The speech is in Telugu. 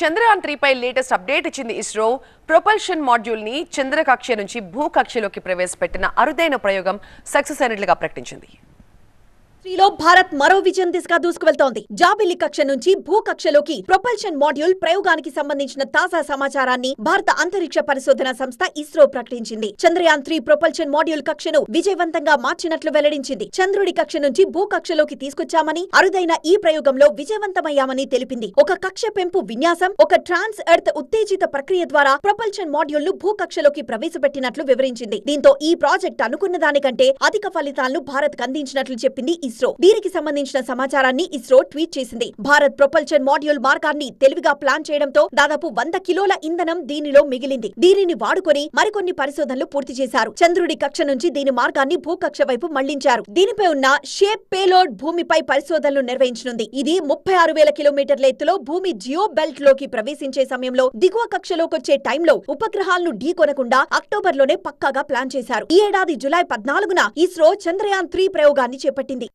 చంద్రయాన్ త్రీపై లేటెస్ట్ అప్డేట్ ఇచ్చింది ఇస్రో ప్రొపల్షన్ మాడ్యూల్ ని చంద్రకక్ష నుంచి భూకక్షలోకి ప్రవేశపెట్టిన అరుదైన ప్రయోగం సక్సెస్ అయినట్లుగా ప్రకటించింది ఇండస్ట్రీలో భారత్ మరో విజయం దిశగా దూసుకువెళ్తోంది జాబిల్లి కక్ష నుంచి భూ కక్షలోకి ప్రొపల్షన్ మాడ్యూల్ ప్రయోగానికి సంబంధించిన తాజా సమాచారాన్ని భారత అంతరిక్ష పరిశోధన సంస్థ ఇస్రో ప్రకటించింది చంద్రయాన్ త్రీ ప్రొపల్షన్ మాడ్యూల్ కక్షను విజయవంతంగా మార్చినట్లు వెల్లడించింది చంద్రుడి కక్ష నుంచి భూ కక్షలోకి తీసుకొచ్చామని అరుదైన ఈ ప్రయోగంలో విజయవంతమయ్యామని తెలిపింది ఒక కక్ష పెంపు విన్యాసం ఒక ట్రాన్స్ ఎర్త్ ఉత్తేజిత ప్రక్రియ ద్వారా ప్రొపల్షన్ మాడ్యూల్ ను భూ కక్షలోకి ప్రవేశపెట్టినట్లు వివరించింది దీంతో ఈ ప్రాజెక్ట్ అనుకున్న దానికంటే అధిక ఫలితాలను భారత్ అందించినట్లు చెప్పింది ఇస్రో దీనికి సంబంధించిన సమాచారాన్ని ఇస్రో ట్వీట్ చేసింది భారత్ ప్రొపల్చర్ మాడ్యూల్ మార్గాన్ని తెలివిగా ప్లాన్ చేయడంతో దాదాపు వంద కిలోల ఇంధనం దీనిలో మిగిలింది దీనిని వాడుకొని మరికొన్ని పరిశోధనలు పూర్తి చేశారు చంద్రుడి కక్ష నుంచి దీని మార్గాన్ని భూకక్ష వైపు మళ్లించారు దీనిపై ఉన్న షేప్ పేలోడ్ భూమిపై పరిశోధనలు నిర్వహించనుంది ఇది ముప్పై ఆరు వేల కిలోమీటర్ల ఎత్తులో భూమి జియో బెల్ట్ లోకి ప్రవేశించే సమయంలో దిగువ కక్షలోకొచ్చే టైంలో ఉపగ్రహాలను ఢీకొనకుండా అక్టోబర్ లోనే పక్కాగా ప్లాన్ చేశారు ఈ ఏడాది జులై పద్నాలుగున ఇస్రో చంద్రయాన్ త్రీ ప్రయోగాన్ని చేపట్టింది